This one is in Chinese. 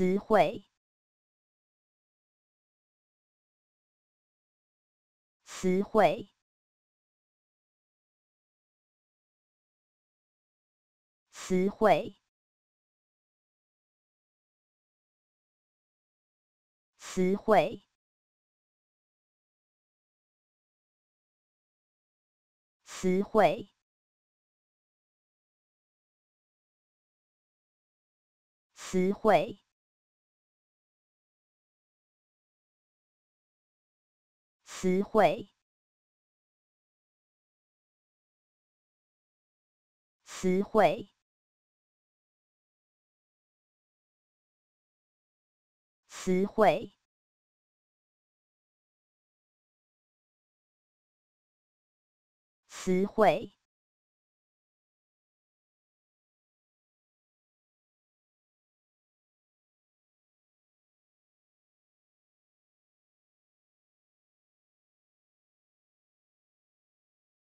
词汇，词汇，词汇，词汇，词汇，词汇。词汇，词汇，词汇，词汇。